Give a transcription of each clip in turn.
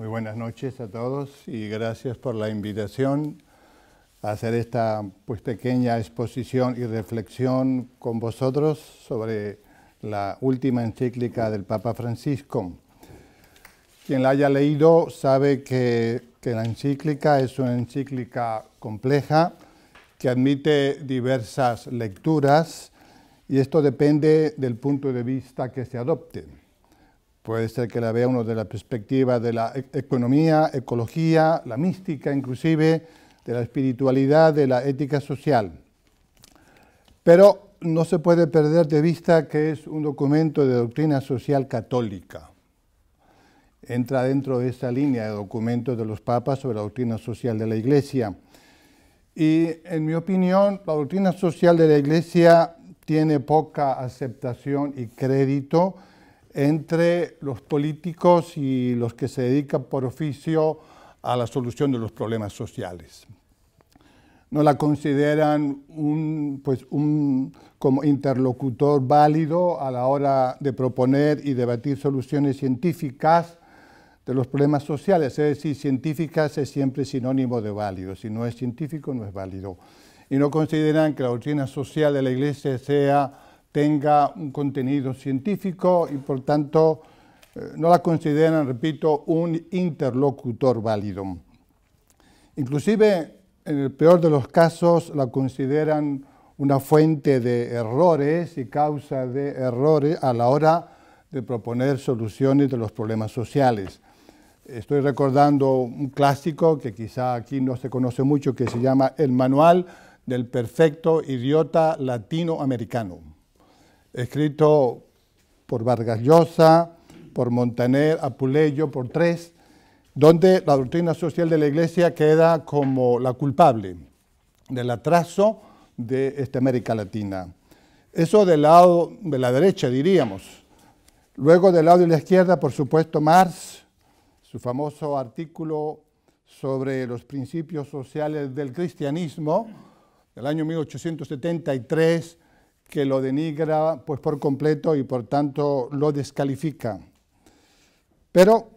Muy buenas noches a todos y gracias por la invitación a hacer esta pues, pequeña exposición y reflexión con vosotros sobre la última encíclica del Papa Francisco. Quien la haya leído sabe que, que la encíclica es una encíclica compleja que admite diversas lecturas y esto depende del punto de vista que se adopte. Puede ser que la vea uno de la perspectiva de la e-, economía, ecología, la mística inclusive, de la espiritualidad, de la ética social. Pero no se puede perder de vista que es un documento de doctrina social católica. Entra dentro de esa línea de documentos de los papas sobre la doctrina social de la Iglesia. Y en mi opinión, la doctrina social de la Iglesia tiene poca aceptación y crédito entre los políticos y los que se dedican por oficio a la solución de los problemas sociales. No la consideran un, pues como interlocutor válido a la hora de proponer y debatir soluciones científicas de los problemas sociales. Es decir, científicas es siempre sinónimo de válido. Si no es científico, no es válido. Y no consideran que la doctrina social de la Iglesia sea tenga un contenido científico y por tanto eh, no la consideran, repito, un interlocutor válido. Inclusive, en el peor de los casos, la consideran una fuente de errores y causa de errores a la hora de proponer soluciones de los problemas sociales. Estoy recordando un clásico que quizá aquí no se conoce mucho, que se llama El Manual del Perfecto Idiota Latinoamericano escrito por Vargas Llosa, por Montaner, Apuleyo, por tres, donde la doctrina social de la Iglesia queda como la culpable del atraso de esta América Latina. Eso del lado de la derecha, diríamos. Luego del lado de la izquierda, por supuesto, Marx, su famoso artículo sobre los principios sociales del cristianismo, del año 1873, que lo denigra pues, por completo y por tanto lo descalifica. Pero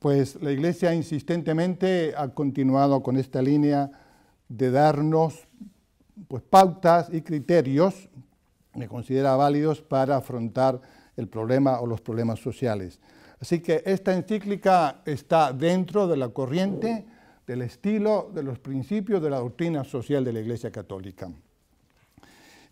pues la Iglesia insistentemente ha continuado con esta línea de darnos pues, pautas y criterios que considera válidos para afrontar el problema o los problemas sociales. Así que esta encíclica está dentro de la corriente, del estilo, de los principios de la doctrina social de la Iglesia Católica.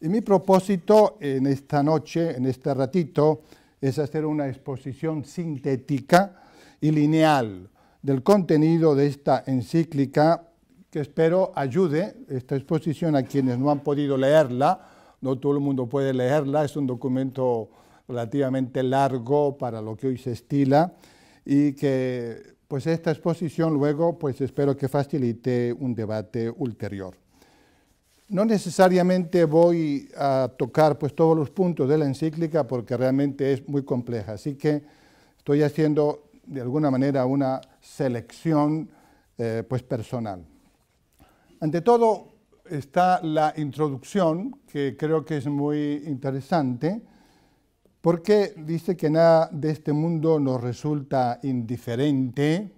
Y mi propósito en esta noche, en este ratito, es hacer una exposición sintética y lineal del contenido de esta encíclica que espero ayude esta exposición a quienes no han podido leerla. No todo el mundo puede leerla, es un documento relativamente largo para lo que hoy se estila y que pues esta exposición luego pues espero que facilite un debate ulterior. No necesariamente voy a tocar pues, todos los puntos de la encíclica porque realmente es muy compleja, así que estoy haciendo de alguna manera una selección eh, pues, personal. Ante todo está la introducción, que creo que es muy interesante, porque dice que nada de este mundo nos resulta indiferente,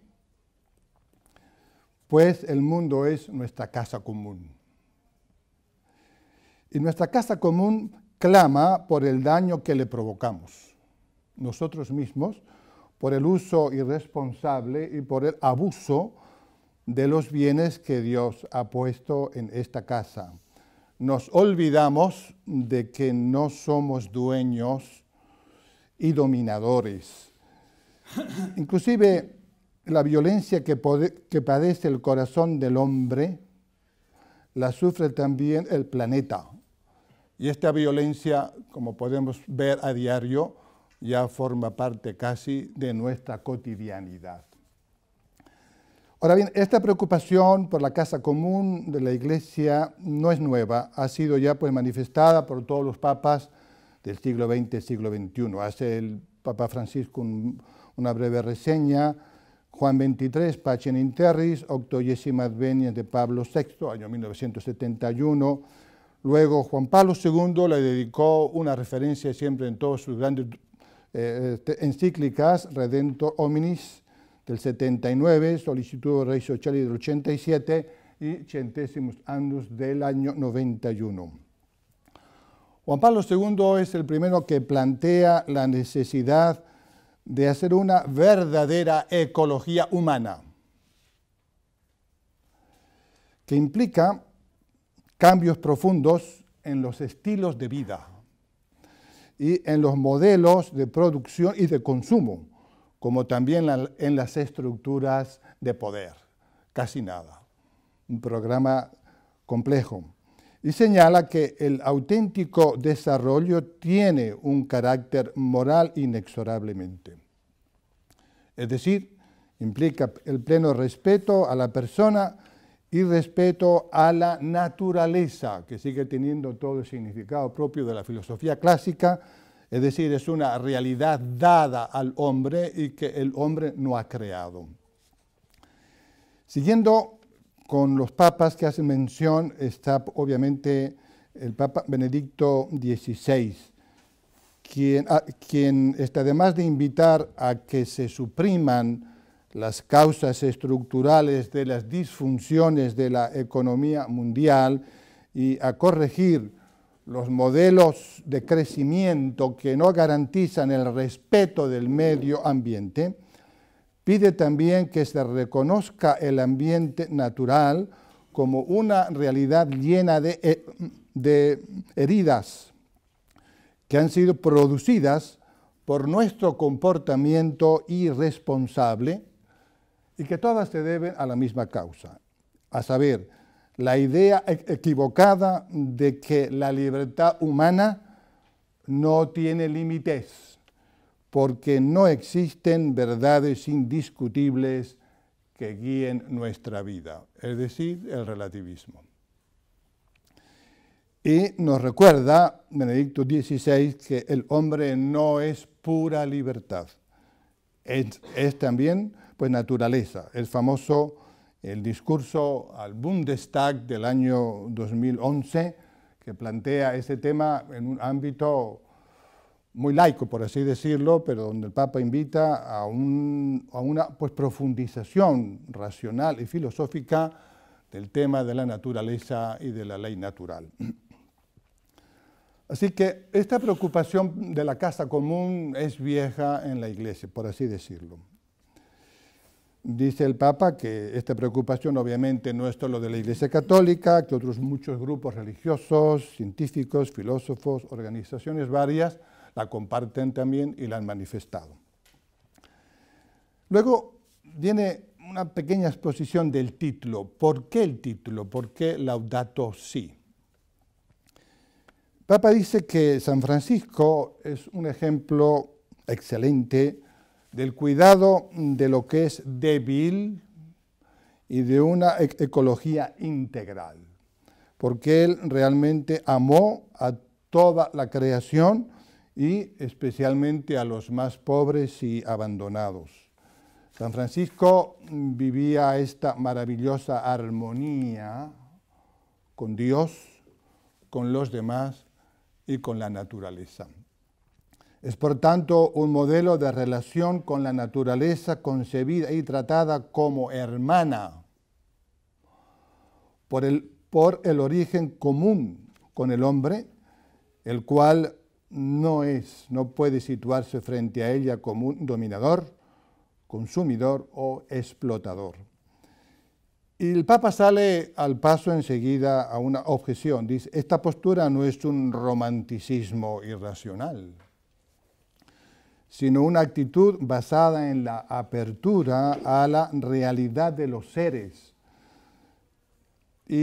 pues el mundo es nuestra casa común. Y nuestra casa común clama por el daño que le provocamos, nosotros mismos, por el uso irresponsable y por el abuso de los bienes que Dios ha puesto en esta casa. Nos olvidamos de que no somos dueños y dominadores. Inclusive la violencia que, que padece el corazón del hombre la sufre también el planeta, y esta violencia, como podemos ver a diario, ya forma parte casi de nuestra cotidianidad. Ahora bien, esta preocupación por la casa común de la Iglesia no es nueva, ha sido ya pues manifestada por todos los papas del siglo XX, siglo XXI. Hace el Papa Francisco una breve reseña, Juan XXIII, Pachin Interris, Octogésima de Pablo VI, año 1971, Luego Juan Pablo II le dedicó una referencia siempre en todas sus grandes eh, este, encíclicas, Redento Hominis del 79, Solicitud Rey Socialis del 87 y Centésimos Annus del año 91. Juan Pablo II es el primero que plantea la necesidad de hacer una verdadera ecología humana, que implica cambios profundos en los estilos de vida y en los modelos de producción y de consumo, como también en las estructuras de poder. Casi nada. Un programa complejo. Y señala que el auténtico desarrollo tiene un carácter moral inexorablemente. Es decir, implica el pleno respeto a la persona, y respeto a la naturaleza, que sigue teniendo todo el significado propio de la filosofía clásica, es decir, es una realidad dada al hombre y que el hombre no ha creado. Siguiendo con los papas que hacen mención, está obviamente el Papa Benedicto XVI, ah, quien, está además de invitar a que se supriman las causas estructurales de las disfunciones de la economía mundial y a corregir los modelos de crecimiento que no garantizan el respeto del medio ambiente, pide también que se reconozca el ambiente natural como una realidad llena de, eh, heridas que han sido producidas por nuestro comportamiento irresponsable y que todas se deben a la misma causa, a saber, la idea e-, equivocada de que la libertad humana no tiene límites, porque no existen verdades indiscutibles que guíen nuestra vida, es decir, el relativismo. Y nos recuerda Benedicto XVI que el hombre no es pura libertad, es, es también pues naturaleza. El famoso el discurso al Bundestag del año 2011 que plantea ese tema en un ámbito muy laico, por así decirlo, pero donde el Papa invita a, una pues, profundización racional y filosófica del tema de la naturaleza y de la ley natural. Así que esta preocupación de la casa común es vieja en la Iglesia, por así decirlo. Dice el Papa que esta preocupación obviamente no es solo de la Iglesia Católica, que otros muchos grupos religiosos, científicos, filósofos, organizaciones varias la comparten también y la han manifestado. Luego viene una pequeña exposición del título. ¿Por qué el título? ¿Por qué Laudato Si? Papa dice que San Francisco es un ejemplo excelente del cuidado de lo que es débil y de una ecología integral, porque Él realmente amó a toda la creación y especialmente a los más pobres y abandonados. San Francisco vivía esta maravillosa armonía con Dios, con los demás y con la naturaleza. Es por tanto un modelo de relación con la naturaleza concebida y tratada como hermana por el, origen común con el hombre, el cual no es, no puede situarse frente a ella como un dominador, consumidor o explotador. Y el Papa sale al paso enseguida a una objeción. Dice, esta postura no es un romanticismo irracional sino una actitud basada en la apertura a la realidad de los seres y,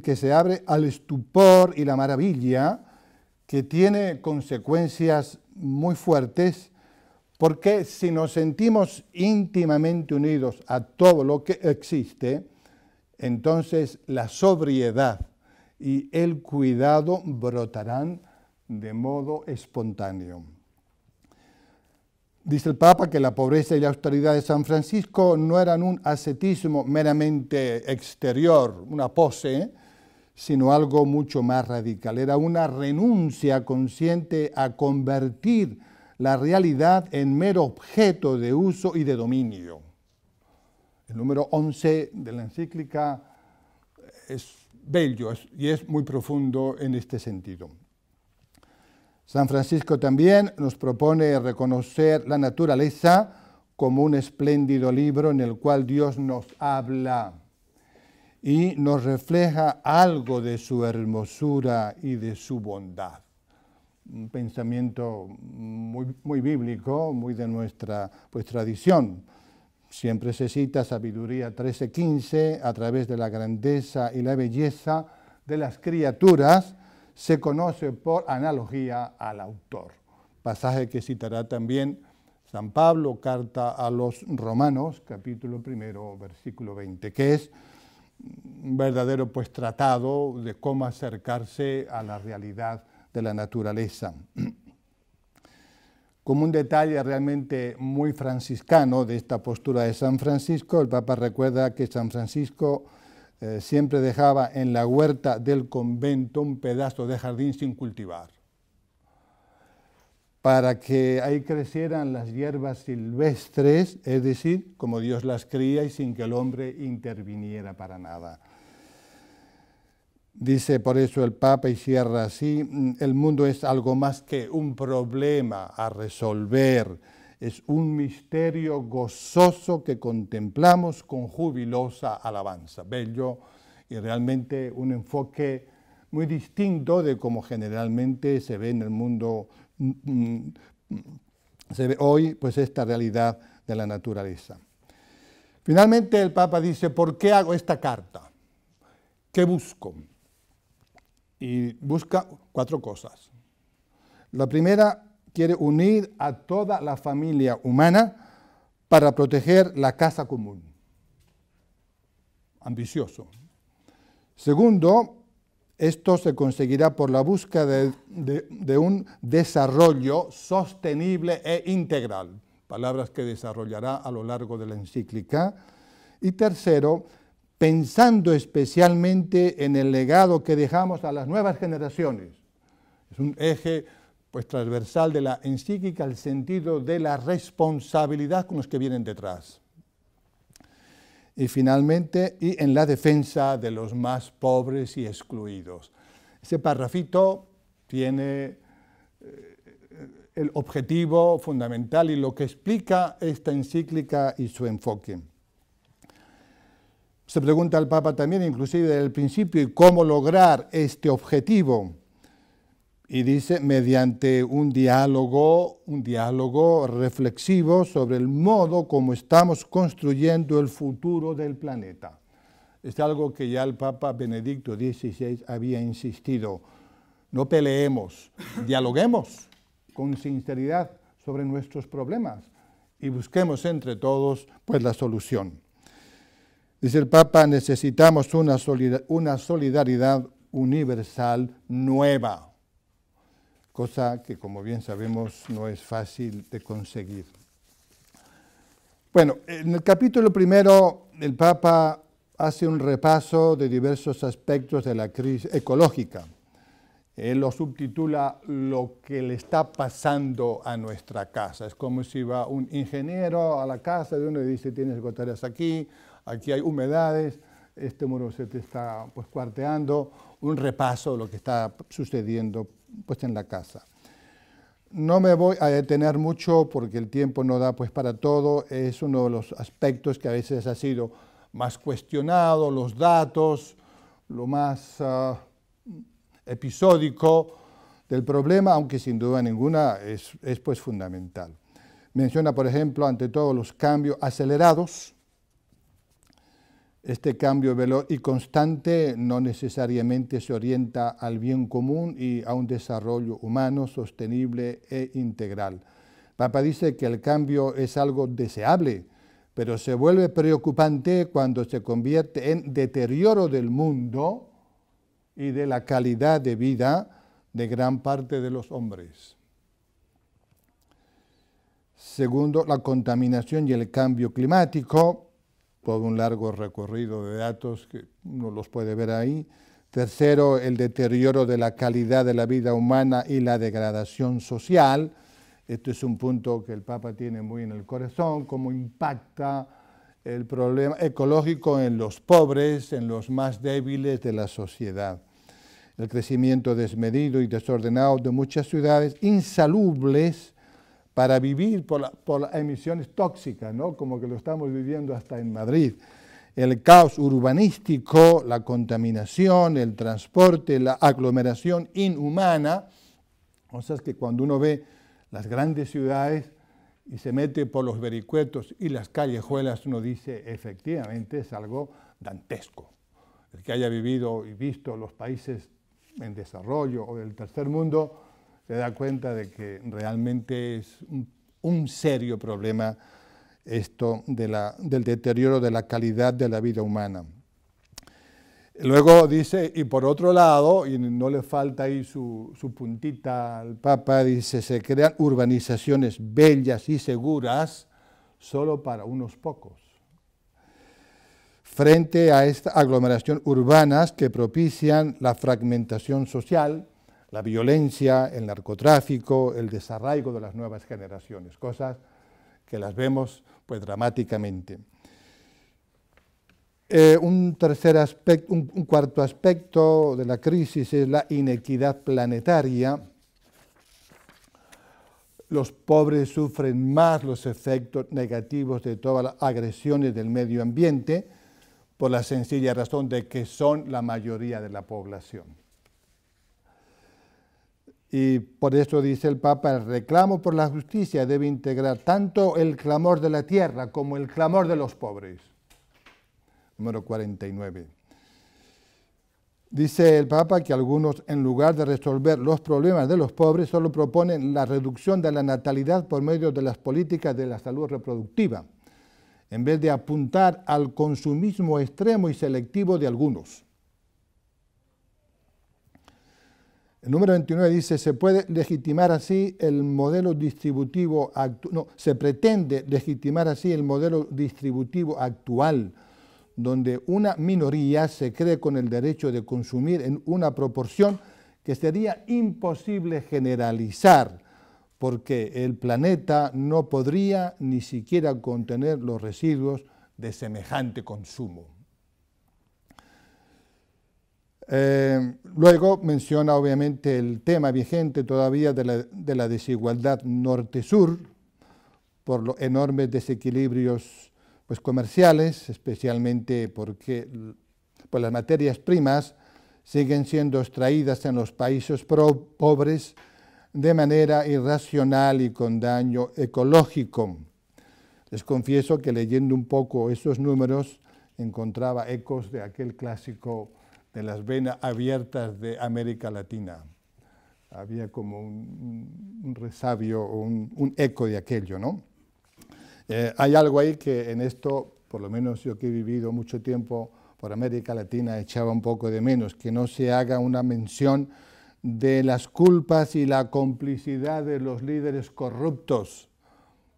que se abre al estupor y la maravilla que tiene consecuencias muy fuertes porque si nos sentimos íntimamente unidos a todo lo que existe, entonces la sobriedad y el cuidado brotarán de modo espontáneo. Dice el Papa que la pobreza y la austeridad de San Francisco no eran un ascetismo meramente exterior, una pose, sino algo mucho más radical. Era una renuncia consciente a convertir la realidad en mero objeto de uso y de dominio. El número 11 de la encíclica es bello y es muy profundo en este sentido. San Francisco también nos propone reconocer la naturaleza como un espléndido libro en el cual Dios nos habla y nos refleja algo de su hermosura y de su bondad. Un pensamiento muy, bíblico, muy de nuestra pues, tradición. Siempre se cita Sabiduría 13:15 a través de la grandeza y la belleza de las criaturas se conoce por analogía al autor. Pasaje que citará también San Pablo, carta a los romanos, capítulo primero, versículo 20, que es un verdadero pues tratado de cómo acercarse a la realidad de la naturaleza. Como un detalle realmente muy franciscano de esta postura de San Francisco, el Papa recuerda que San Francisco eh, siempre dejaba en la huerta del convento un pedazo de jardín sin cultivar, para que ahí crecieran las hierbas silvestres, es decir, como Dios las cría y sin que el hombre interviniera para nada. Dice por eso el Papa y cierra así, mm, el mundo es algo más que un problema a resolver es un misterio gozoso que contemplamos con jubilosa alabanza. Bello y realmente un enfoque muy distinto de como generalmente se ve en el mundo, mm, mm, se ve hoy pues esta realidad de la naturaleza. Finalmente el Papa dice, ¿por qué hago esta carta? ¿Qué busco? Y busca cuatro cosas. La primera quiere unir a toda la familia humana para proteger la casa común. Ambicioso. Segundo, esto se conseguirá por la búsqueda de, un desarrollo sostenible e integral, palabras que desarrollará a lo largo de la encíclica. Y tercero, pensando especialmente en el legado que dejamos a las nuevas generaciones. Es un eje pues transversal de la encíclica, el sentido de la responsabilidad con los que vienen detrás. Y finalmente, y en la defensa de los más pobres y excluidos. Ese parrafito tiene eh, el objetivo fundamental y lo que explica esta encíclica y su enfoque. Se pregunta al Papa también, inclusive desde el principio, cómo lograr este objetivo y dice, mediante un diálogo, un diálogo reflexivo sobre el modo como estamos construyendo el futuro del planeta. Es algo que ya el Papa Benedicto XVI había insistido. No peleemos, dialoguemos con sinceridad sobre nuestros problemas y busquemos entre todos pues, la solución. Dice el Papa, necesitamos una, una solidaridad universal nueva cosa que como bien sabemos no es fácil de conseguir. Bueno, en el capítulo primero el Papa hace un repaso de diversos aspectos de la crisis ecológica. Él lo subtitula lo que le está pasando a nuestra casa. Es como si va un ingeniero a la casa de uno y dice, tienes goteras aquí, aquí hay humedades, este muro se te está pues, cuarteando, un repaso de lo que está sucediendo en la casa. No me voy a detener mucho porque el tiempo no da pues para todo, es uno de los aspectos que a veces ha sido más cuestionado, los datos, lo más ah, episódico del problema, aunque sin duda ninguna es, pues fundamental. Menciona, por ejemplo, ante todo los cambios acelerados, este cambio veloz y constante no necesariamente se orienta al bien común y a un desarrollo humano sostenible e integral. Papa dice que el cambio es algo deseable, pero se vuelve preocupante cuando se convierte en deterioro del mundo y de la calidad de vida de gran parte de los hombres. Segundo, la contaminación y el cambio climático todo un largo recorrido de datos que uno los puede ver ahí. Tercero, el deterioro de la calidad de la vida humana y la degradación social. Este es un punto que el Papa tiene muy en el corazón, cómo impacta el problema ecológico en los pobres, en los más débiles de la sociedad. El crecimiento desmedido y desordenado de muchas ciudades insalubles para vivir por, las emisiones tóxicas, ¿no? como que lo estamos viviendo hasta en Madrid. El caos urbanístico, la contaminación, el transporte, la aglomeración inhumana, cosas que cuando uno ve las grandes ciudades y se mete por los vericuetos y las callejuelas, uno dice, efectivamente, es algo dantesco. El que haya vivido y visto los países en desarrollo o del tercer mundo, se da cuenta de que realmente es un serio problema esto del deterioro de la calidad de la vida humana. Luego dice, y por otro lado, y no le falta ahí su, su puntita al Papa, dice, se crean urbanizaciones bellas y seguras solo para unos pocos. Frente a esta aglomeración urbanas que propician la fragmentación social, la violencia, el narcotráfico, el desarraigo de las nuevas generaciones, cosas que las vemos pues dramáticamente. Eh, un, tercer aspecto, un, cuarto aspecto de la crisis es la inequidad planetaria. Los pobres sufren más los efectos negativos de todas las agresiones del medio ambiente por la sencilla razón de que son la mayoría de la población. Y por eso dice el Papa, el reclamo por la justicia debe integrar tanto el clamor de la tierra como el clamor de los pobres. Número 49. Dice el Papa que algunos, en lugar de resolver los problemas de los pobres, solo proponen la reducción de la natalidad por medio de las políticas de la salud reproductiva, en vez de apuntar al consumismo extremo y selectivo de algunos. El número 29 dice, se puede legitimar así el modelo distributivo no, se pretende legitimar así el modelo distributivo actual, donde una minoría se cree con el derecho de consumir en una proporción que sería imposible generalizar, porque el planeta no podría ni siquiera contener los residuos de semejante consumo. Eh, luego menciona obviamente el tema vigente todavía de la, desigualdad norte-sur por los enormes desequilibrios pues, comerciales, especialmente porque pues, las materias primas siguen siendo extraídas en los países pobres de manera irracional y con daño ecológico. Les confieso que leyendo un poco esos números encontraba ecos de aquel clásico de las venas abiertas de América Latina. Había como un, resabio un, eco de aquello, ¿no? Eh, hay algo ahí que en esto, por lo menos yo que he vivido mucho tiempo por América Latina, echaba un poco de menos, que no se haga una mención de las culpas y la complicidad de los líderes corruptos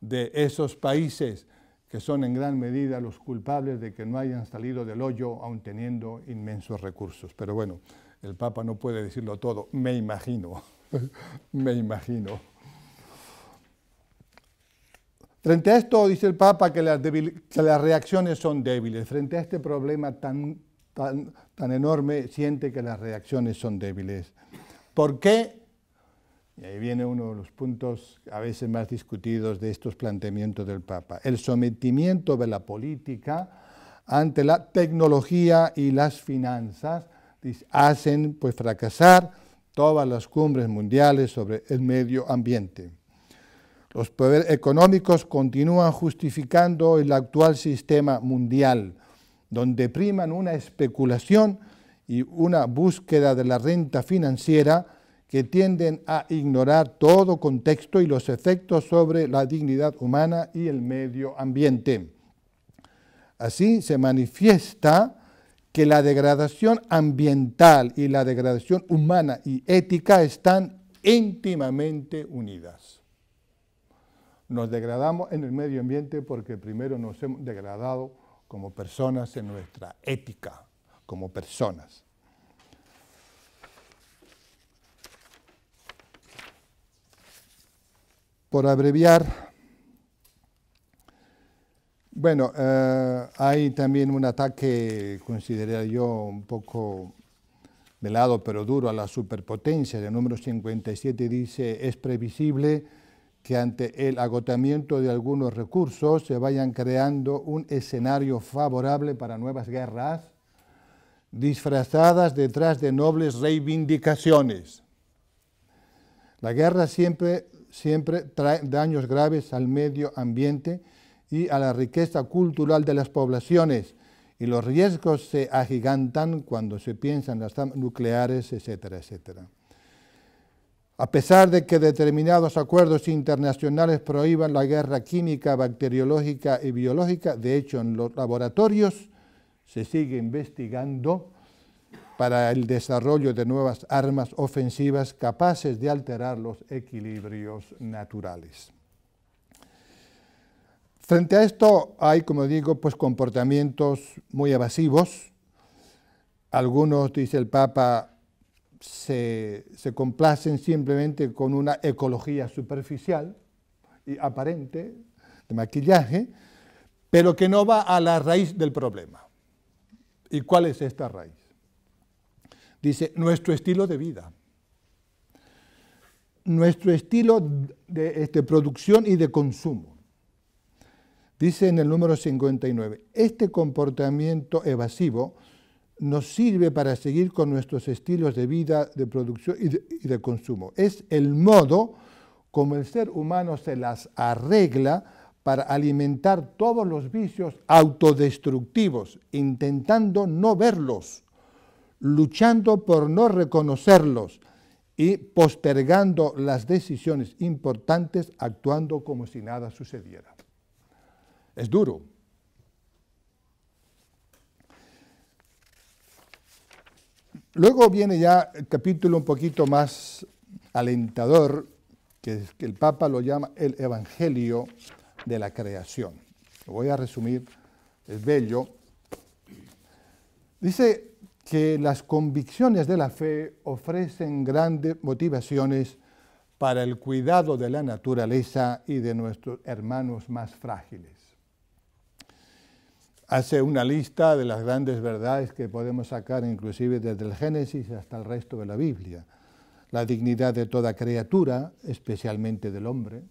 de esos países que son en gran medida los culpables de que no hayan salido del hoyo aun teniendo inmensos recursos. Pero bueno, el Papa no puede decirlo todo, me imagino, me imagino. Frente a esto, dice el Papa, que las, las reacciones son débiles. Frente a este problema tan, tan, tan enorme, siente que las reacciones son débiles. ¿Por qué y ahí viene uno de los puntos a veces más discutidos de estos planteamientos del Papa, el sometimiento de la política ante la tecnología y las finanzas hacen pues fracasar todas las cumbres mundiales sobre el medio ambiente. Los poderes económicos continúan justificando el actual sistema mundial, donde priman una especulación y una búsqueda de la renta financiera que tienden a ignorar todo contexto y los efectos sobre la dignidad humana y el medio ambiente. Así se manifiesta que la degradación ambiental y la degradación humana y ética están íntimamente unidas. Nos degradamos en el medio ambiente porque primero nos hemos degradado como personas en nuestra ética, como personas. por abreviar, bueno, eh, hay también un ataque, consideré yo, un poco de lado pero duro a la superpotencia. El número 57 dice, es previsible que ante el agotamiento de algunos recursos se vayan creando un escenario favorable para nuevas guerras disfrazadas detrás de nobles reivindicaciones. La guerra siempre siempre trae daños graves al medio ambiente y a la riqueza cultural de las poblaciones y los riesgos se agigantan cuando se piensan las nucleares, etcétera, etcétera. A pesar de que determinados acuerdos internacionales prohíban la guerra química, bacteriológica y biológica, de hecho en los laboratorios se sigue investigando para el desarrollo de nuevas armas ofensivas capaces de alterar los equilibrios naturales. Frente a esto hay, como digo, pues comportamientos muy evasivos. Algunos, dice el Papa, se complacen simplemente con una ecología superficial y aparente de maquillaje, pero que no va a la raíz del problema. ¿Y cuál es esta raíz? Dice, nuestro estilo de vida. Nuestro estilo de este, producción y de consumo. Dice en el número 59, este comportamiento evasivo nos sirve para seguir con nuestros estilos de vida, de producción y de consumo. Es el modo como el ser humano se las arregla para alimentar todos los vicios autodestructivos, intentando no verlos luchando por no reconocerlos y postergando las decisiones importantes, actuando como si nada sucediera. Es duro. Luego viene ya el capítulo un poquito más alentador, que, es, que el Papa lo llama el Evangelio de la Creación. Lo voy a resumir, es bello. Dice que las convicciones de la fe ofrecen grandes motivaciones para el cuidado de la naturaleza y de nuestros hermanos más frágiles. Hace una lista de las grandes verdades que podemos sacar inclusive desde el Génesis hasta el resto de la Biblia. La dignidad de toda criatura, especialmente del hombre.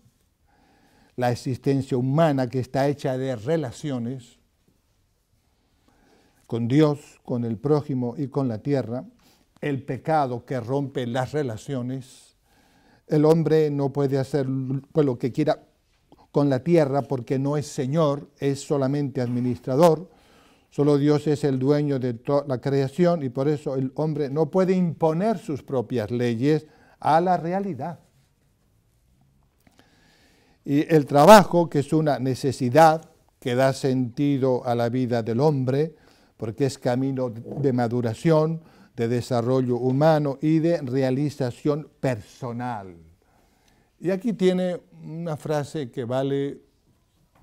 La existencia humana que está hecha de relaciones, con Dios, con el prójimo y con la tierra, el pecado que rompe las relaciones. El hombre no puede hacer pues, lo que quiera con la tierra porque no es Señor, es solamente administrador. Solo Dios es el dueño de toda la creación y por eso el hombre no puede imponer sus propias leyes a la realidad. Y el trabajo, que es una necesidad que da sentido a la vida del hombre, porque es camino de maduración, de desarrollo humano y de realización personal. Y aquí tiene una frase que vale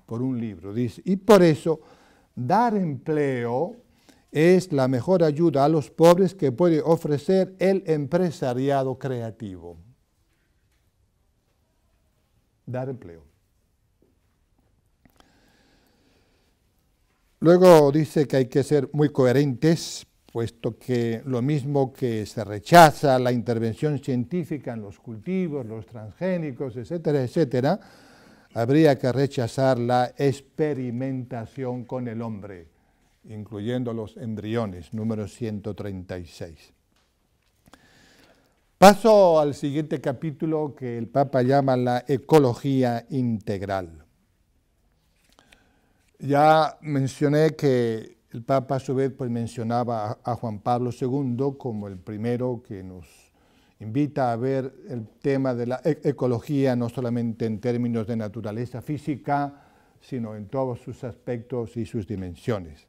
por un libro. Dice, y por eso dar empleo es la mejor ayuda a los pobres que puede ofrecer el empresariado creativo. Dar empleo. Luego dice que hay que ser muy coherentes, puesto que lo mismo que se rechaza la intervención científica en los cultivos, los transgénicos, etcétera, etcétera, habría que rechazar la experimentación con el hombre, incluyendo los embriones, número 136. Paso al siguiente capítulo que el Papa llama la ecología integral. Ya mencioné que el Papa a su vez pues, mencionaba a, Juan Pablo II como el primero que nos invita a ver el tema de la e, ecología no solamente en términos de naturaleza física, sino en todos sus aspectos y sus dimensiones.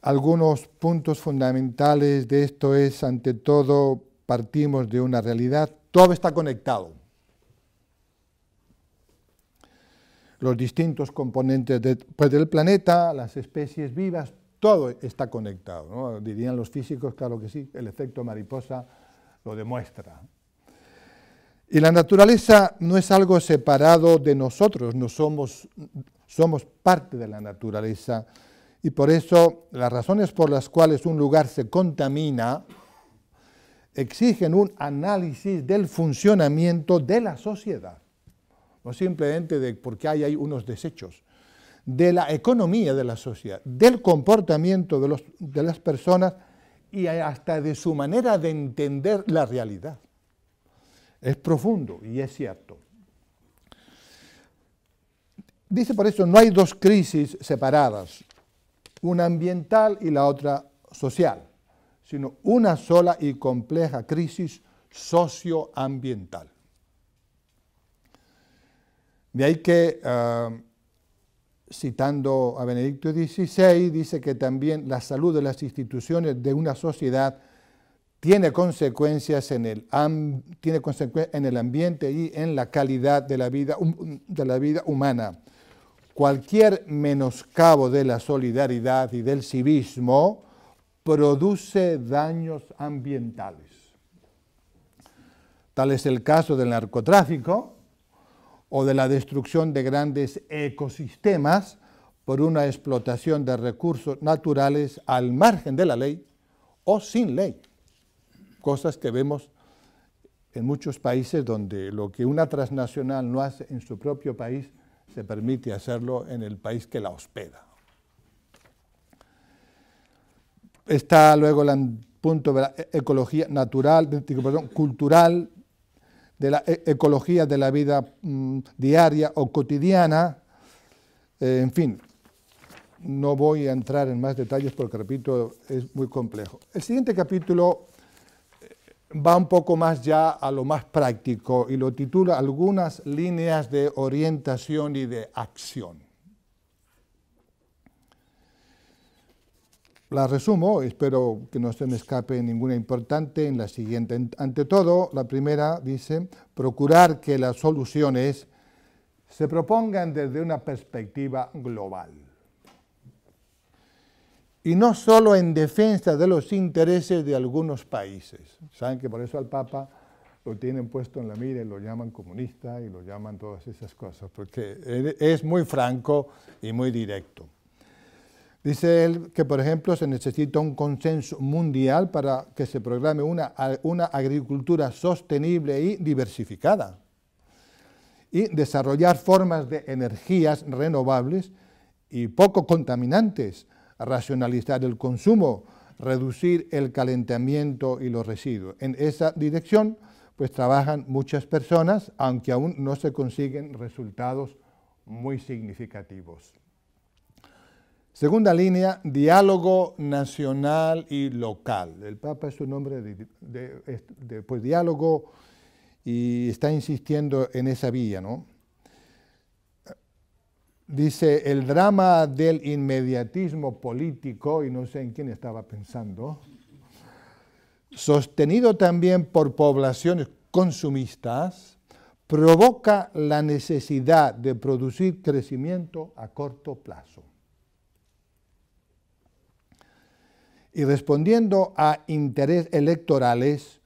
Algunos puntos fundamentales de esto es, ante todo, partimos de una realidad, todo está conectado. los distintos componentes pues, del planeta, las especies vivas, todo está conectado. ¿no? Dirían los físicos, claro que sí, el efecto mariposa lo demuestra. Y la naturaleza no es algo separado de nosotros, somos, somos parte de la naturaleza. Y por eso las razones por las cuales un lugar se contamina exigen un análisis del funcionamiento de la sociedad no simplemente de porque hay, ahí unos desechos, de la economía de la sociedad, del comportamiento de las personas y hasta de su manera de entender la realidad. Es profundo y es cierto. Dice por eso, no hay dos crisis separadas, una ambiental y la otra social, sino una sola y compleja crisis socioambiental. De ahí que, ah, citando a Benedicto XVI, dice que también la salud de las instituciones de una sociedad tiene consecuencias en el, tiene en el ambiente y en la calidad de la, vida, de la vida humana. Cualquier menoscabo de la solidaridad y del civismo produce daños ambientales. Tal es el caso del narcotráfico, o de la destrucción de grandes ecosistemas por una explotación de recursos naturales al margen de la ley o sin ley. Cosas que vemos en muchos países donde lo que una transnacional no hace en su propio país se permite hacerlo en el país que la hospeda. Está luego el punto de la ecología natural, cultural, de la e-, ecología de la vida mm, diaria o cotidiana, eh, en fin, no voy a entrar en más detalles porque, repito, es muy complejo. El siguiente capítulo eh, va un poco más ya a lo más práctico y lo titula Algunas líneas de orientación y de acción. La resumo, espero que no se me escape ninguna importante en la siguiente. Ante todo, la primera dice, procurar que las soluciones se propongan desde una perspectiva global. Y no solo en defensa de los intereses de algunos países. Saben que por eso al Papa lo tienen puesto en la mira y lo llaman comunista y lo llaman todas esas cosas, porque e, es muy franco y muy directo. Dice él que, por ejemplo, se necesita un consenso mundial para que se programe una, una agricultura sostenible y diversificada. Y desarrollar formas de energías renovables y poco contaminantes, racionalizar el consumo, reducir el calentamiento y los residuos. En esa dirección, pues trabajan muchas personas, aunque aún no se consiguen resultados muy significativos. Segunda línea, diálogo nacional y local. El Papa es su nombre de, pues, diálogo y está insistiendo en esa vía, ¿no? Dice, el drama del inmediatismo político, y no sé en quién estaba pensando, sostenido también por poblaciones consumistas, provoca la necesidad de producir crecimiento a corto plazo. Y respondiendo a intereses electorales,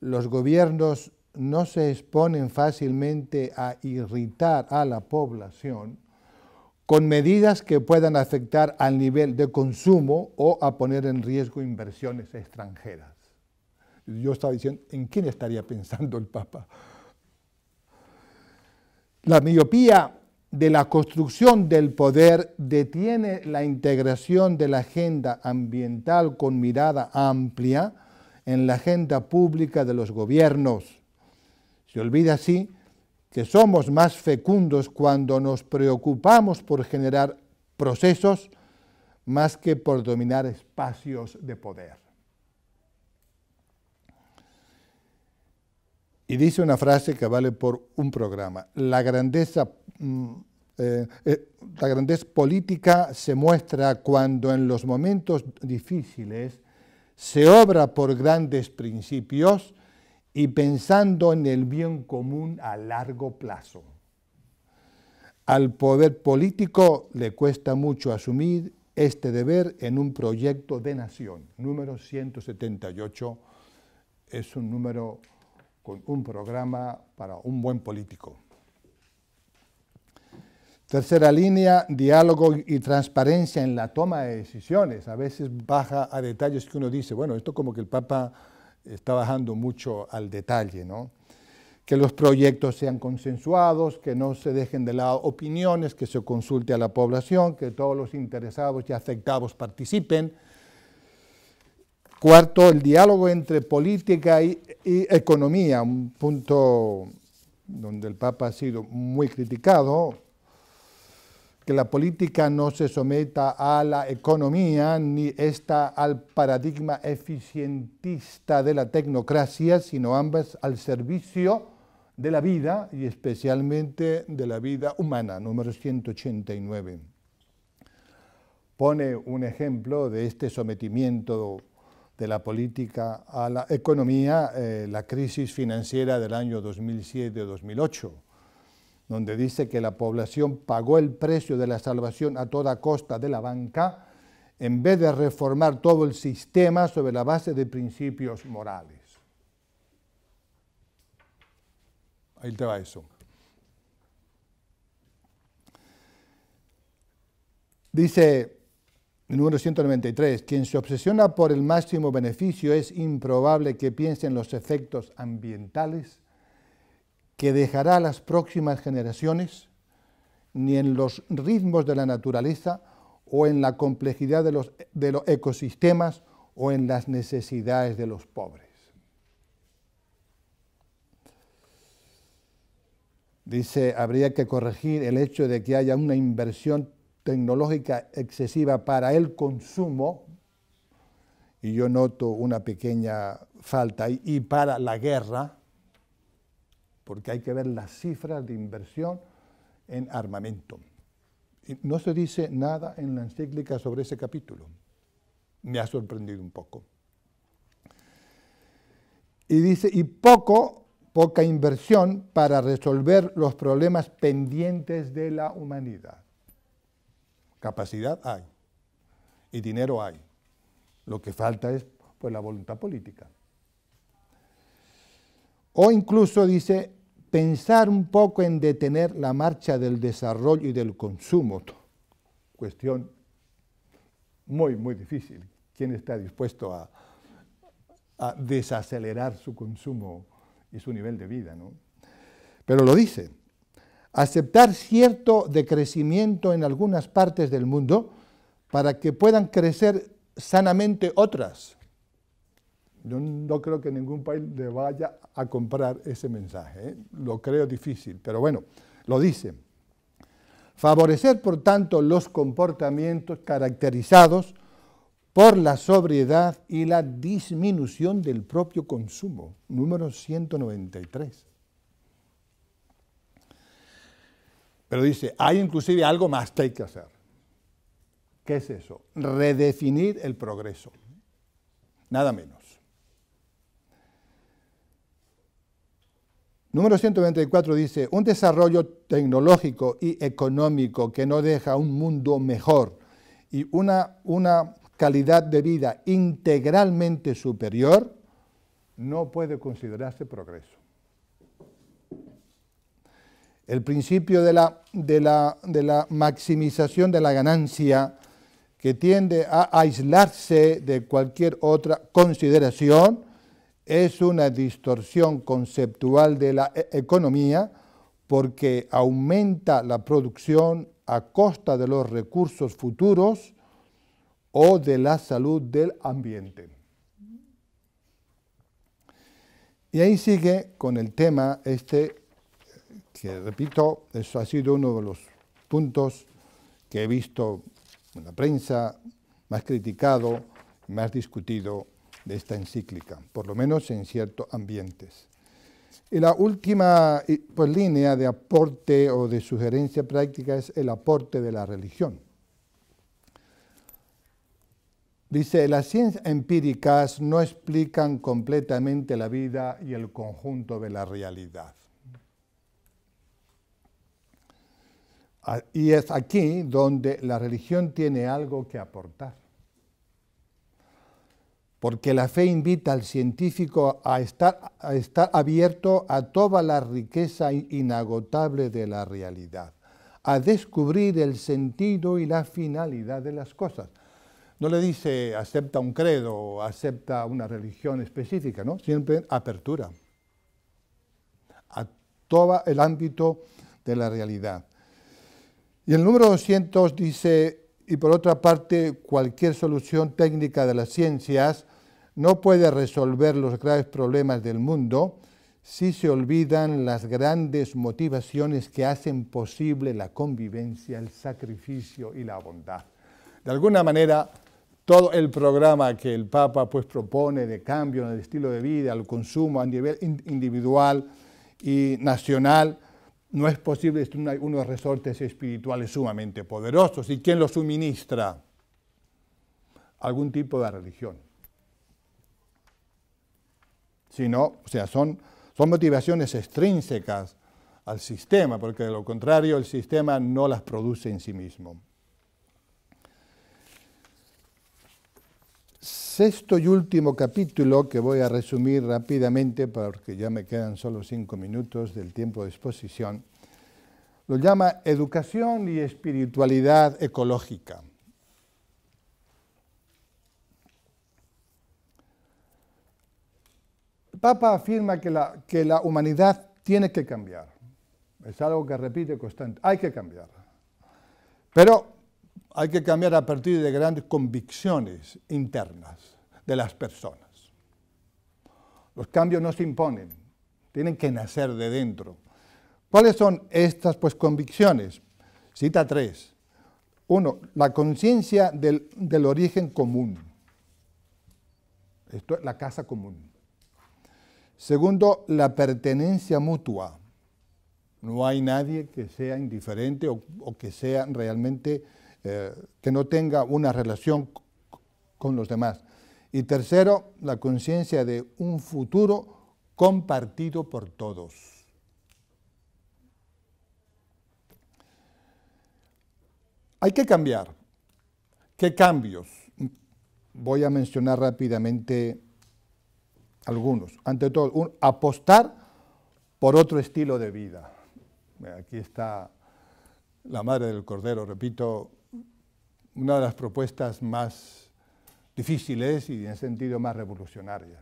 los gobiernos no se exponen fácilmente a irritar a la población con medidas que puedan afectar al nivel de consumo o a poner en riesgo inversiones extranjeras. Yo estaba diciendo, ¿en quién estaría pensando el Papa? La miopía de la construcción del poder detiene la integración de la agenda ambiental con mirada amplia en la agenda pública de los gobiernos. Se olvida así que somos más fecundos cuando nos preocupamos por generar procesos más que por dominar espacios de poder. Y dice una frase que vale por un programa. La grandeza, mm, eh, eh, la grandeza política se muestra cuando en los momentos difíciles se obra por grandes principios y pensando en el bien común a largo plazo. Al poder político le cuesta mucho asumir este deber en un proyecto de nación. Número 178 es un número un programa para un buen político. Tercera línea, diálogo y transparencia en la toma de decisiones. A veces baja a detalles que uno dice, bueno, esto como que el Papa está bajando mucho al detalle, ¿no? que los proyectos sean consensuados, que no se dejen de lado opiniones, que se consulte a la población, que todos los interesados y afectados participen, Cuarto, el diálogo entre política y, economía, un punto donde el Papa ha sido muy criticado, que la política no se someta a la economía ni está al paradigma eficientista de la tecnocracia, sino ambas al servicio de la vida y especialmente de la vida humana, número 189. Pone un ejemplo de este sometimiento de la política a la economía, eh, la crisis financiera del año 2007-2008, donde dice que la población pagó el precio de la salvación a toda costa de la banca, en vez de reformar todo el sistema sobre la base de principios morales. Ahí te va eso. Dice Número 193. Quien se obsesiona por el máximo beneficio es improbable que piense en los efectos ambientales que dejará a las próximas generaciones, ni en los ritmos de la naturaleza o en la complejidad de los, de los ecosistemas o en las necesidades de los pobres. Dice, habría que corregir el hecho de que haya una inversión tecnológica excesiva para el consumo, y yo noto una pequeña falta, y para la guerra, porque hay que ver las cifras de inversión en armamento. Y no se dice nada en la encíclica sobre ese capítulo. Me ha sorprendido un poco. Y dice, y poco, poca inversión para resolver los problemas pendientes de la humanidad. Capacidad hay y dinero hay. Lo que falta es pues, la voluntad política. O incluso dice, pensar un poco en detener la marcha del desarrollo y del consumo. Cuestión muy, muy difícil. ¿Quién está dispuesto a, desacelerar su consumo y su nivel de vida? Pero lo dice aceptar cierto decrecimiento en algunas partes del mundo para que puedan crecer sanamente otras. Yo no creo que ningún país le vaya a comprar ese mensaje, ¿eh? lo creo difícil, pero bueno, lo dice. Favorecer, por tanto, los comportamientos caracterizados por la sobriedad y la disminución del propio consumo, número 193. Pero dice, hay inclusive algo más que hay que hacer. ¿Qué es eso? Redefinir el progreso. Nada menos. Número 124 dice, un desarrollo tecnológico y económico que no deja un mundo mejor y una, una calidad de vida integralmente superior no puede considerarse progreso el principio de la, de la, de la maximización de la ganancia que tiende a aislarse de cualquier otra consideración, es una distorsión conceptual de la e-, economía porque aumenta la producción a costa de los recursos futuros o de la salud del ambiente. Y ahí sigue con el tema este que repito, eso ha sido uno de los puntos que he visto en la prensa más criticado, más discutido de esta encíclica, por lo menos en ciertos ambientes. Y la última pues, línea de aporte o de sugerencia práctica es el aporte de la religión. Dice, las ciencias empíricas no explican completamente la vida y el conjunto de la realidad. Y es aquí donde la religión tiene algo que aportar. Porque la fe invita al científico a estar, abierto a toda la riqueza inagotable de la realidad, a descubrir el sentido y la finalidad de las cosas. No le dice acepta un credo o acepta una religión específica, ¿no? Siempre apertura a todo el ámbito de la realidad. Y el número 200 dice, y por otra parte, cualquier solución técnica de las ciencias no puede resolver los graves problemas del mundo si se olvidan las grandes motivaciones que hacen posible la convivencia, el sacrificio y la bondad. De alguna manera, todo el programa que el Papa pues, propone de cambio en el estilo de vida, al consumo a nivel individual y nacional, no es posible, unos resortes espirituales sumamente poderosos. ¿Y quién los suministra? Algún tipo de religión. Si o sea, son, son motivaciones extrínsecas al sistema, porque de lo contrario el sistema no las produce en sí mismo. sexto y último capítulo que voy a resumir rápidamente porque ya me quedan solo cinco minutos del tiempo de exposición, lo llama Educación y Espiritualidad Ecológica. El Papa afirma que la, que la humanidad tiene que cambiar. Es algo que repite constante. Hay que cambiar. Pero hay que cambiar a partir de grandes convicciones internas de las personas. Los cambios no se imponen, tienen que nacer de dentro. ¿Cuáles son estas pues, convicciones? Cita tres. Uno, La conciencia del, origen común. Esto es la casa común. Segundo, la pertenencia mutua. No hay nadie que sea indiferente o que sea realmente eh, que no tenga una relación con los demás. Y tercero, la conciencia de un futuro compartido por todos. Hay que cambiar. ¿Qué cambios? Voy a mencionar rápidamente algunos. Ante todo, apostar por otro estilo de vida. Aquí está la madre del cordero, repito, una de las propuestas más difíciles y en sentido más revolucionarias.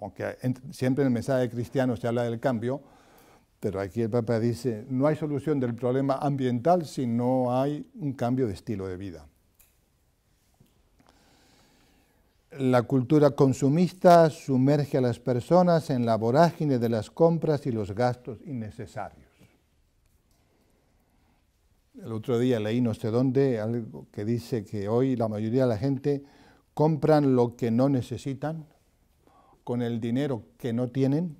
Aunque siempre en el mensaje cristiano se habla del cambio, pero aquí el Papa dice, no hay solución del problema ambiental si no hay un cambio de estilo de vida. La cultura consumista sumerge a las personas en la vorágine de las compras y los gastos innecesarios el otro día leí no sé dónde algo que dice que hoy la mayoría de la gente compran lo que no necesitan con el dinero que no tienen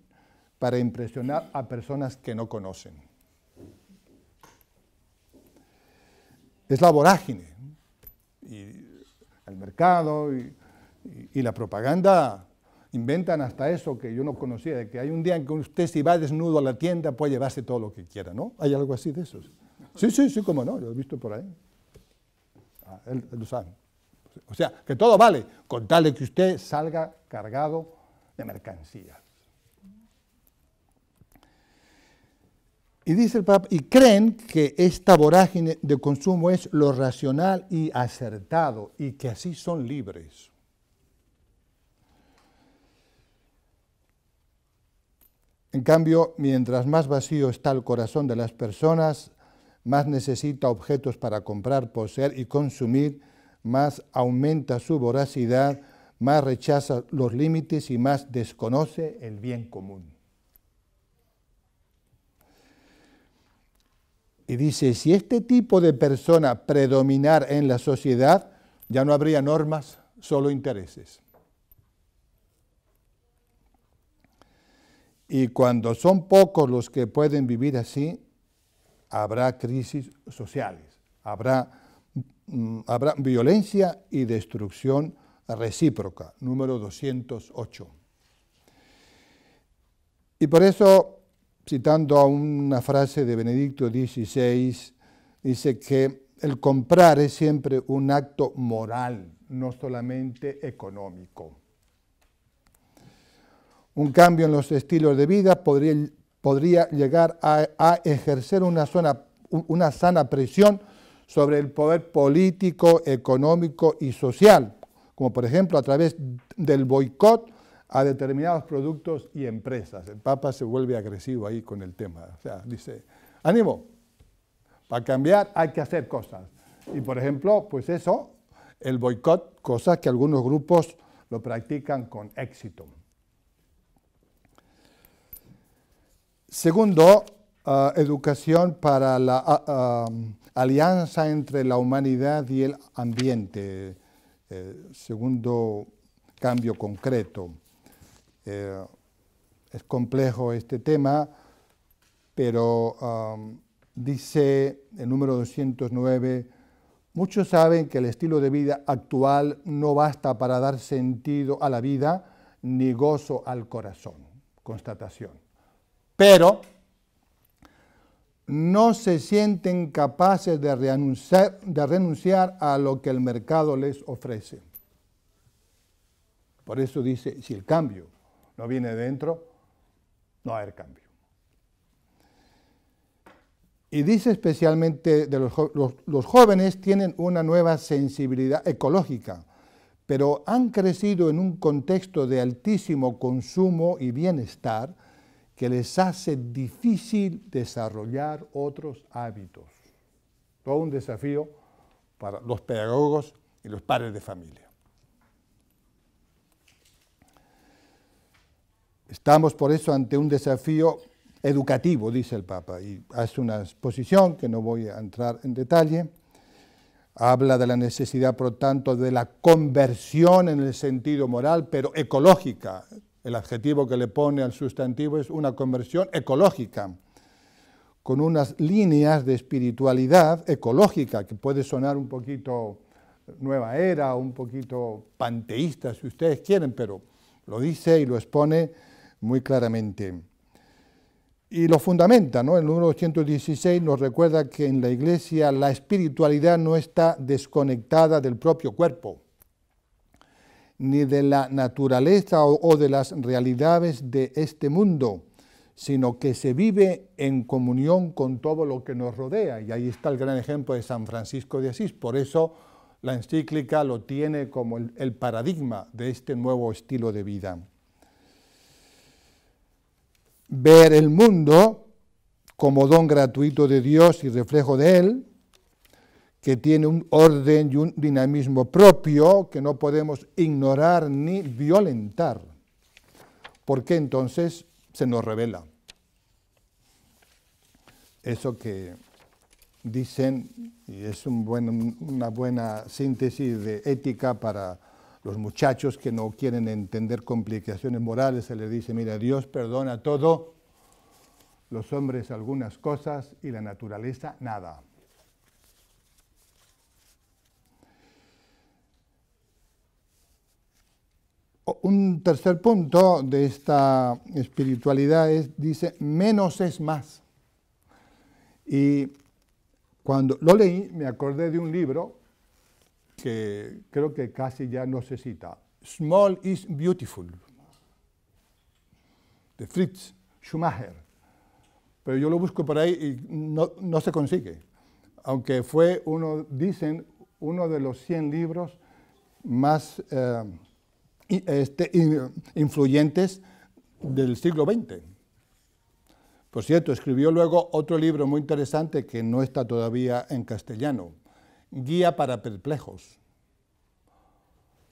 para impresionar a personas que no conocen. Es la vorágine y el mercado y, la propaganda inventan hasta eso que yo no conocía, de que hay un día en que usted si va desnudo a la tienda puede llevarse todo lo que quiera, ¿no? Hay algo así de esos. Sí, sí, sí, cómo no, lo he visto por ahí. Ah, él, lo sabe. O sea, que todo vale, con tal de que usted salga cargado de mercancías. Y dice el Papa, y creen que esta vorágine de consumo es lo racional y acertado, y que así son libres. En cambio, mientras más vacío está el corazón de las personas, más necesita objetos para comprar, poseer y consumir, más aumenta su voracidad, más rechaza los límites y más desconoce el bien común. Y dice, si este tipo de persona predominar en la sociedad, ya no habría normas, solo intereses. Y cuando son pocos los que pueden vivir así, habrá crisis sociales, habrá, mm, habrá violencia y destrucción recíproca, número 208. Y por eso, citando a una frase de Benedicto XVI, dice que el comprar es siempre un acto moral, no solamente económico. Un cambio en los estilos de vida podría podría llegar a, ejercer una, zona, una sana presión sobre el poder político, económico y social, como por ejemplo a través del boicot a determinados productos y empresas. El Papa se vuelve agresivo ahí con el tema. O sea, dice, ánimo, para cambiar hay que hacer cosas. Y por ejemplo, pues eso, el boicot, cosas que algunos grupos lo practican con éxito. Segundo, ah, educación para la ah, ah, alianza entre la humanidad y el ambiente. Eh, segundo cambio concreto. Eh, es complejo este tema, pero dice el número 209, muchos saben que el estilo de vida actual no basta para dar sentido a la vida ni gozo al corazón. Constatación pero no se sienten capaces de renunciar, a lo que el mercado les ofrece. Por eso dice, si el cambio no viene dentro, no hay cambio. Y dice especialmente de los, jóvenes tienen una nueva sensibilidad ecológica, pero han crecido en un contexto de altísimo consumo y bienestar, que les hace difícil desarrollar otros hábitos. Todo un desafío para los pedagogos y los padres de familia. Estamos por eso ante un desafío educativo, dice el Papa, y hace una exposición que no voy a entrar en detalle. Habla de la necesidad, por tanto, de la conversión en el sentido moral, pero ecológica, el adjetivo que le pone al sustantivo es una conversión ecológica, con unas líneas de espiritualidad ecológica, que puede sonar un poquito nueva era, un poquito panteísta, si ustedes quieren, pero lo dice y lo expone muy claramente. Y lo fundamenta, ¿no? El número 216 nos recuerda que en la Iglesia la espiritualidad no está desconectada del propio cuerpo ni de la naturaleza o, de las realidades de este mundo, sino que se vive en comunión con todo lo que nos rodea. Y ahí está el gran ejemplo de San Francisco de Asís. Por eso la encíclica lo tiene como el paradigma de este nuevo estilo de vida. Ver el mundo como don gratuito de Dios y reflejo de Él, que tiene un orden y un dinamismo propio que no podemos ignorar ni violentar. Porque entonces se nos revela eso que dicen, y es una buena síntesis de ética para los muchachos que no quieren entender complicaciones morales, se les dice, mira, Dios perdona todo, los hombres algunas cosas y la naturaleza nada. Un tercer punto de esta espiritualidad es, dice, menos es más. Y cuando lo leí, me acordé de un libro que creo que casi ya no se cita, Small is Beautiful, de Fritz Schumacher. Pero yo lo busco por ahí y no, se consigue, aunque fue uno, dicen, uno de los 100 libros más... Eh, este, influyentes del siglo XX. Por cierto, escribió luego otro libro muy interesante que no está todavía en castellano, Guía para Perplejos,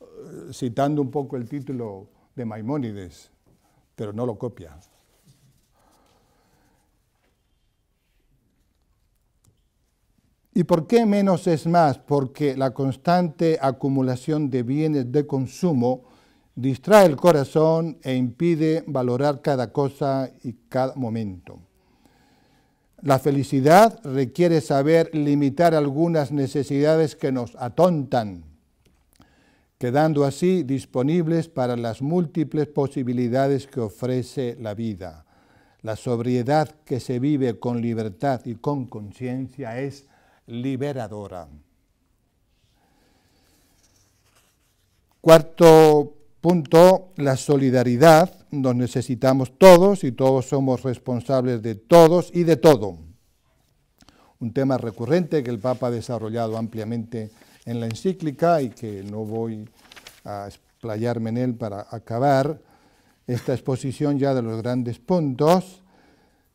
eh, citando un poco el título de Maimónides, pero no lo copia. ¿Y por qué menos es más? Porque la constante acumulación de bienes de consumo distrae el corazón e impide valorar cada cosa y cada momento. La felicidad requiere saber limitar algunas necesidades que nos atontan, quedando así disponibles para las múltiples posibilidades que ofrece la vida. La sobriedad que se vive con libertad y con conciencia es liberadora. Cuarto Punto, la solidaridad, nos necesitamos todos y todos somos responsables de todos y de todo. Un tema recurrente que el Papa ha desarrollado ampliamente en la encíclica y que no voy a explayarme en él para acabar esta exposición ya de los grandes puntos.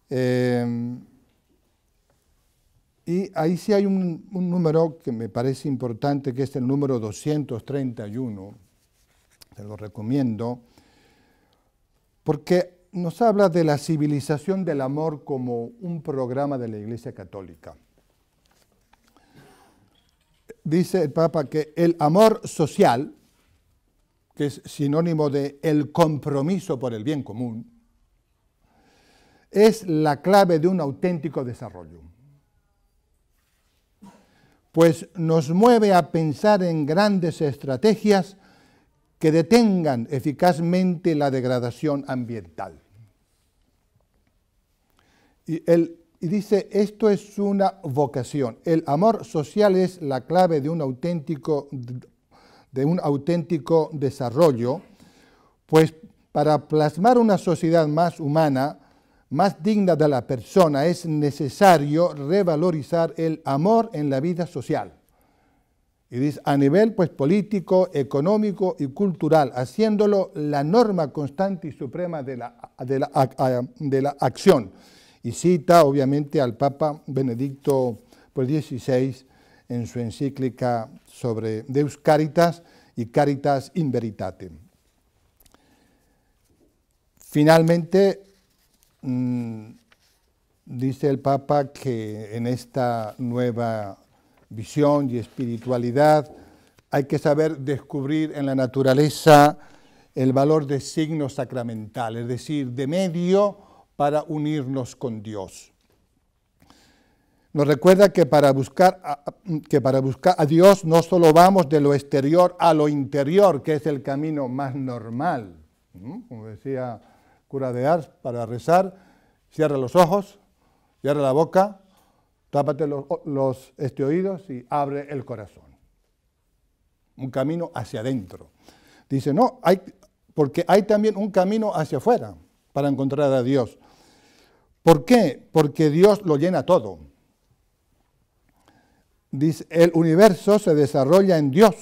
Eh, y ahí sí hay un, un número que me parece importante, que es el número 231 te lo recomiendo, porque nos habla de la civilización del amor como un programa de la Iglesia Católica. Dice el Papa que el amor social, que es sinónimo de el compromiso por el bien común, es la clave de un auténtico desarrollo. Pues nos mueve a pensar en grandes estrategias que detengan eficazmente la degradación ambiental. Y, él, dice, esto es una vocación. El amor social es la clave de un auténtico, de un auténtico desarrollo, pues para plasmar una sociedad más humana, más digna de la persona, es necesario revalorizar el amor en la vida social. Y dice, a nivel pues, político, económico y cultural, haciéndolo la norma constante y suprema de la, de la, ah, acción. Y cita obviamente al Papa Benedicto XVI en su encíclica sobre Deus Caritas y Caritas in Veritate. Finalmente, mm, dice el Papa que en esta nueva visión y espiritualidad. Hay que saber descubrir en la naturaleza el valor de signo sacramental, es decir, de medio para unirnos con Dios. Nos recuerda que para, buscar a, que para buscar a Dios no solo vamos de lo exterior a lo interior, que es el camino más normal. Como decía cura de Ars, para rezar, cierra los ojos, cierra la boca, tápate los, este, oídos y abre el corazón. Un camino hacia adentro. Dice, no, porque hay también un camino hacia afuera para encontrar a Dios. ¿Por qué? Porque Dios lo llena todo. Dice, el universo se desarrolla en Dios.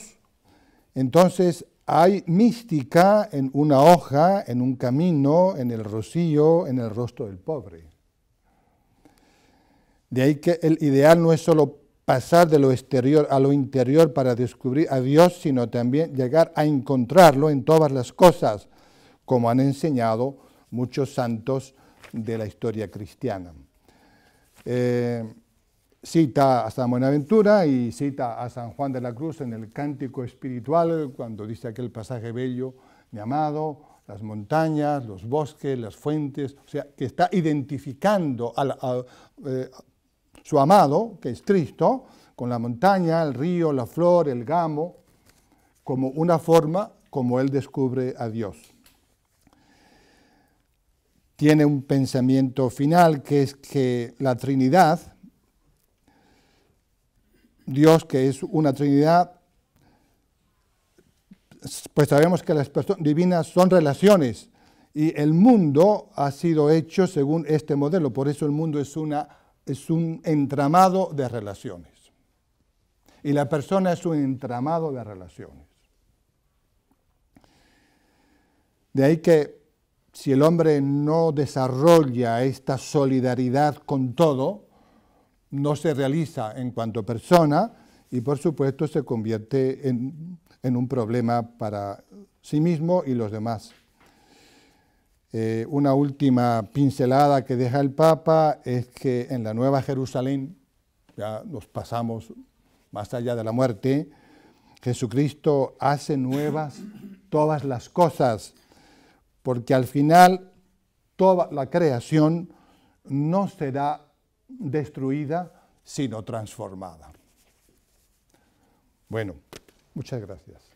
Entonces hay mística en una hoja, en un camino, en el rocío, en el rostro del pobre. De ahí que el ideal no es solo pasar de lo exterior a lo interior para descubrir a Dios, sino también llegar a encontrarlo en todas las cosas, como han enseñado muchos santos de la historia cristiana. Eh, cita a San Buenaventura y cita a San Juan de la Cruz en el Cántico Espiritual, cuando dice aquel pasaje bello, mi amado, las montañas, los bosques, las fuentes, o sea, que está identificando a su amado, que es Cristo, con la montaña, el río, la flor, el gamo, como una forma como él descubre a Dios. Tiene un pensamiento final que es que la Trinidad, Dios que es una Trinidad, pues sabemos que las personas divinas son relaciones y el mundo ha sido hecho según este modelo, por eso el mundo es una es un entramado de relaciones. Y la persona es un entramado de relaciones. De ahí que si el hombre no desarrolla esta solidaridad con todo, no se realiza en cuanto persona y por supuesto se convierte en, en un problema para sí mismo y los demás eh, una última pincelada que deja el Papa es que en la Nueva Jerusalén, ya nos pasamos más allá de la muerte, Jesucristo hace nuevas todas las cosas, porque al final toda la creación no será destruida, sino transformada. Bueno, muchas gracias.